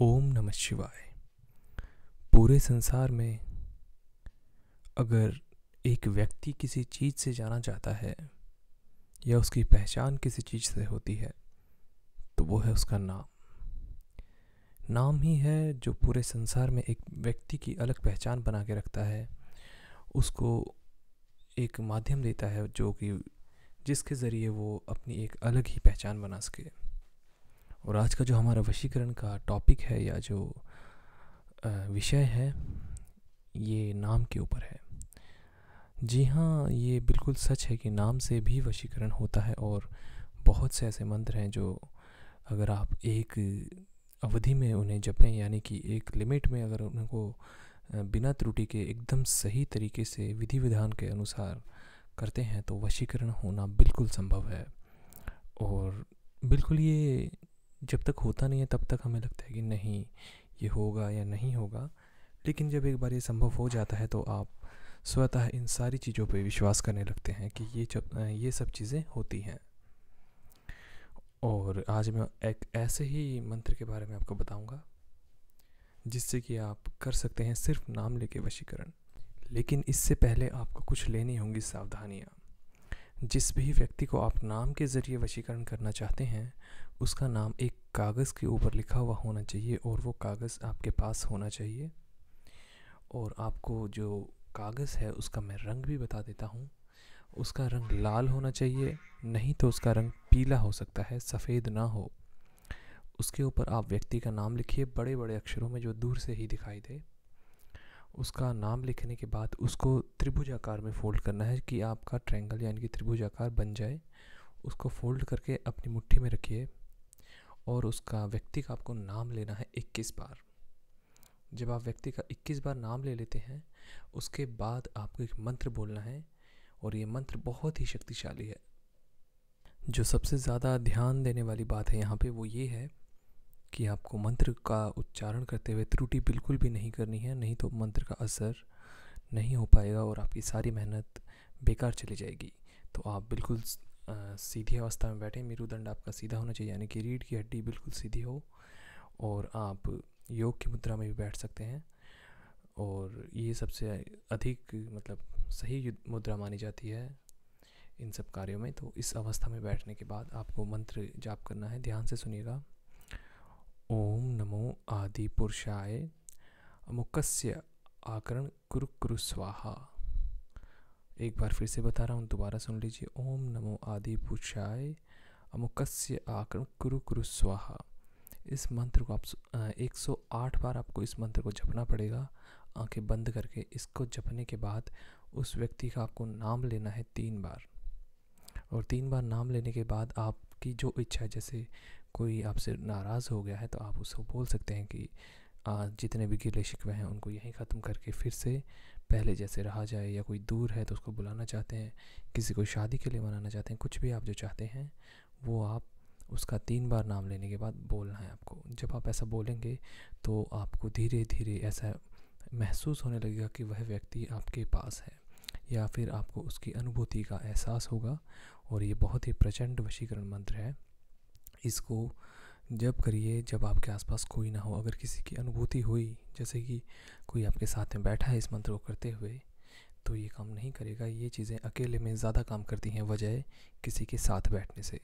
ओम नमः शिवाय पूरे संसार में अगर एक व्यक्ति किसी चीज़ से जाना जाता है या उसकी पहचान किसी चीज़ से होती है तो वो है उसका नाम नाम ही है जो पूरे संसार में एक व्यक्ति की अलग पहचान बना के रखता है उसको एक माध्यम देता है जो कि जिसके ज़रिए वो अपनी एक अलग ही पहचान बना सके और आज का जो हमारा वशीकरण का टॉपिक है या जो विषय है ये नाम के ऊपर है जी हाँ ये बिल्कुल सच है कि नाम से भी वशीकरण होता है और बहुत से ऐसे मंत्र हैं जो अगर आप एक अवधि में उन्हें जपें यानी कि एक लिमिट में अगर उनको बिना त्रुटि के एकदम सही तरीके से विधि विधान के अनुसार करते हैं तो वशीकरण होना बिल्कुल संभव है और बिल्कुल ये जब तक होता नहीं है तब तक हमें लगता है कि नहीं ये होगा या नहीं होगा लेकिन जब एक बार ये संभव हो जाता है तो आप स्वतः इन सारी चीज़ों पर विश्वास करने लगते हैं कि ये जब ये सब चीज़ें होती हैं और आज मैं एक ऐसे ही मंत्र के बारे में आपको बताऊंगा जिससे कि आप कर सकते हैं सिर्फ नाम लेके वशीकरण लेकिन इससे पहले आपको कुछ लेनी होंगी सावधानियाँ जिस भी व्यक्ति को आप नाम के ज़रिए वशीकरण करना चाहते हैं उसका नाम एक कागज़ के ऊपर लिखा हुआ होना चाहिए और वो कागज़ आपके पास होना चाहिए और आपको जो कागज़ है उसका मैं रंग भी बता देता हूँ उसका रंग लाल होना चाहिए नहीं तो उसका रंग पीला हो सकता है सफ़ेद ना हो उसके ऊपर आप व्यक्ति का नाम लिखिए बड़े बड़े अक्षरों में जो दूर से ही दिखाई दे उसका नाम लिखने के बाद उसको त्रिभुज आकार में फ़ोल्ड करना है कि आपका ट्रायंगल यानी कि त्रिभुज आकार बन जाए उसको फोल्ड करके अपनी मुट्ठी में रखिए और उसका व्यक्ति का आपको नाम लेना है इक्कीस बार जब आप व्यक्ति का इक्कीस बार नाम ले लेते हैं उसके बाद आपको एक मंत्र बोलना है और ये मंत्र बहुत ही शक्तिशाली है जो सबसे ज़्यादा ध्यान देने वाली बात है यहाँ पे वो ये है कि आपको मंत्र का उच्चारण करते हुए त्रुटि बिल्कुल भी नहीं करनी है नहीं तो मंत्र का असर नहीं हो पाएगा और आपकी सारी मेहनत बेकार चली जाएगी तो आप बिल्कुल सीधी अवस्था में बैठें मेरुदंड आपका सीधा होना चाहिए यानी कि रीढ़ की हड्डी बिल्कुल सीधी हो और आप योग की मुद्रा में भी बैठ सकते हैं और ये सबसे अधिक मतलब सही मुद्रा मानी जाती है इन सब कार्यों में तो इस अवस्था में बैठने के बाद आपको मंत्र जाप करना है ध्यान से सुनिएगा ओम नमो आदि पुरुषाय मुकस्य आकरण कुरु कुरु स्वाहा एक बार फिर से बता रहा हूँ दोबारा सुन लीजिए ओम नमो आदि पुरुषाय अमुकस्य आकरण कुरु कुरु स्वाहा इस मंत्र को आप 108 बार आपको इस मंत्र को जपना पड़ेगा आंखें बंद करके इसको जपने के बाद उस व्यक्ति का आपको नाम लेना है तीन बार और तीन बार नाम लेने के बाद आपकी जो इच्छा जैसे कोई आपसे नाराज़ हो गया है तो आप उसको बोल सकते हैं कि जितने भी गिले शिकवे हैं उनको यहीं ख़त्म करके फिर से पहले जैसे रहा जाए या कोई दूर है तो उसको बुलाना चाहते हैं किसी को शादी के लिए मनाना चाहते हैं कुछ भी आप जो चाहते हैं वो आप उसका तीन बार नाम लेने के बाद बोलना है आपको जब आप ऐसा बोलेंगे तो आपको धीरे धीरे ऐसा महसूस होने लगेगा कि वह व्यक्ति आपके पास है या फिर आपको उसकी अनुभूति का एहसास होगा और ये बहुत ही प्रचंड वशीकरण मंत्र है इसको जब करिए जब आपके आसपास कोई ना हो अगर किसी की अनुभूति हुई जैसे कि कोई आपके साथ में बैठा है इस मंत्र को करते हुए तो ये काम नहीं करेगा ये चीज़ें अकेले में ज़्यादा काम करती हैं वजह किसी के साथ बैठने से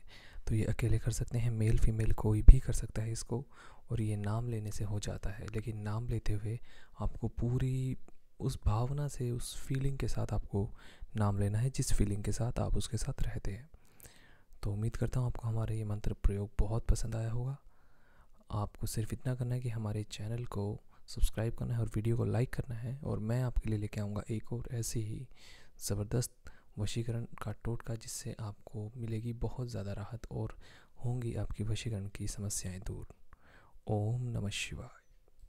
तो ये अकेले कर सकते हैं मेल फीमेल कोई भी कर सकता है इसको और ये नाम लेने से हो जाता है लेकिन नाम लेते हुए आपको पूरी उस भावना से उस फीलिंग के साथ आपको नाम लेना है जिस फीलिंग के साथ आप उसके साथ रहते हैं तो उम्मीद करता हूँ आपको हमारा ये मंत्र प्रयोग बहुत पसंद आया होगा आपको सिर्फ इतना करना है कि हमारे चैनल को सब्सक्राइब करना है और वीडियो को लाइक करना है और मैं आपके लिए लेके आऊँगा एक और ऐसी ही ज़बरदस्त वशीकरण का टोटका जिससे आपको मिलेगी बहुत ज़्यादा राहत और होंगी आपकी वशीकरण की समस्याएं दूर ओम नमः शिवाय